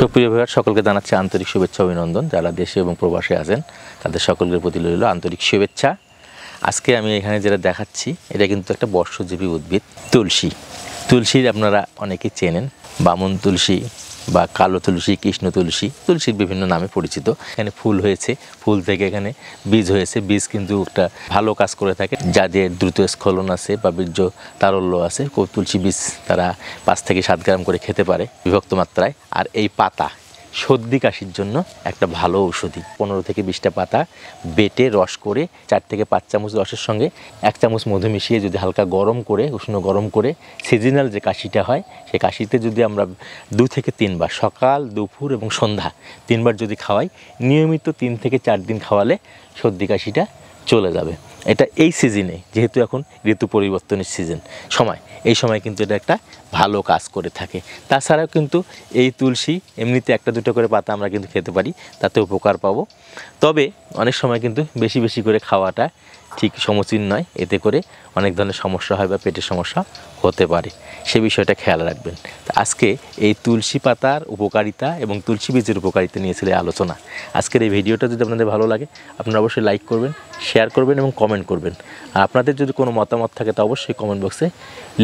সুপ্রিয় ভাইয়ার সকলকে জানাচ্ছি আন্তরিক শুভেচ্ছা অভিনন্দন যারা দেশে এবং প্রবাসে আছেন তাদের সকলের প্রতি রইল আন্তরিক শুভেচ্ছা আজকে আমি এখানে যেটা দেখাচ্ছি এটা কিন্তু একটা বর্ষজীবী উদ্ভিদ তুলসী তুলসীর আপনারা অনেকে চেনেন বামন তুলসী বা কালো তুলসী কৃষ্ণ তুলসী তুলসীর বিভিন্ন নামে পরিচিত এখানে ফুল হয়েছে ফুল থেকে এখানে বীজ হয়েছে বীজ কিন্তু একটা ভালো কাজ করে থাকে যাদের দ্রুত স্খলন আছে বা বীর্য তারল্য আছে তুলসী বীজ তারা পাঁচ থেকে সাত গ্রাম করে খেতে পারে বিভক্ত মাত্রায় আর এই পাতা সর্দি কাশির জন্য একটা ভালো ঔষধি পনেরো থেকে বিশটা পাতা বেটে রস করে চার থেকে পাঁচ চামচ রসের সঙ্গে এক চামচ মধু মিশিয়ে যদি হালকা গরম করে উষ্ণ গরম করে সিজনাল যে কাশিটা হয় সেই কাশিতে যদি আমরা দু থেকে তিনবার সকাল দুপুর এবং সন্ধ্যা তিনবার যদি খাওয়াই নিয়মিত তিন থেকে চার দিন খাওয়ালে সর্দি কাশিটা চলে যাবে এটা এই সিজনে যেহেতু এখন ঋতু পরিবর্তনের সিজন সময় এই সময় কিন্তু এটা একটা ভালো কাজ করে থাকে তাছাড়াও কিন্তু এই তুলসী এমনিতে একটা দুটো করে পাতা আমরা কিন্তু খেতে পারি তাতে উপকার পাবো তবে অনেক সময় কিন্তু বেশি বেশি করে খাওয়াটা ঠিক সমচীন নয় এতে করে অনেক ধরনের সমস্যা হয় বা পেটের সমস্যা হতে পারে সে বিষয়টা খেয়াল রাখবেন আজকে এই তুলসী পাতার উপকারিতা এবং তুলসী বীজের উপকারিতা নিয়েছিল আলোচনা আজকের এই ভিডিওটা যদি আপনাদের ভালো লাগে আপনারা অবশ্যই লাইক করবেন শেয়ার করবেন এবং কমেন্ট করবেন আর আপনাদের যদি কোনো মতামত থাকে তা অবশ্যই কমেন্ট বক্সে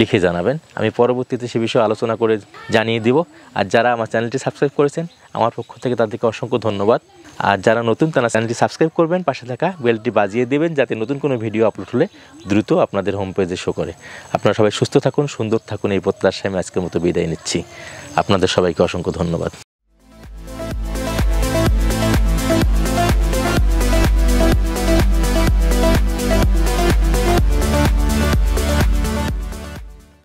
লিখে জানাবেন আমি পরবর্তীতে সে বিষয়ে আলোচনা করে জানিয়ে দিব আর যারা আমার চ্যানেলটি সাবস্ক্রাইব করেছেন আমার পক্ষ থেকে তাদেরকে অসংখ্য ধন্যবাদ আর যারা নতুন তারা চ্যানেলটি সাবস্ক্রাইব করবেন পাশে থাকা বেলটি বাজিয়ে দেবেন যাতে নতুন কোনো ভিডিও আপলোড হলে দ্রুত আপনাদের হোম পেজে শো করে আপনারা সবাই সুস্থ থাকুন সুন্দর থাকুন এই প্রত্যাশায় আমি আজকের মতো বিদায় নিচ্ছি আপনাদের সবাইকে অসংখ্য ধন্যবাদ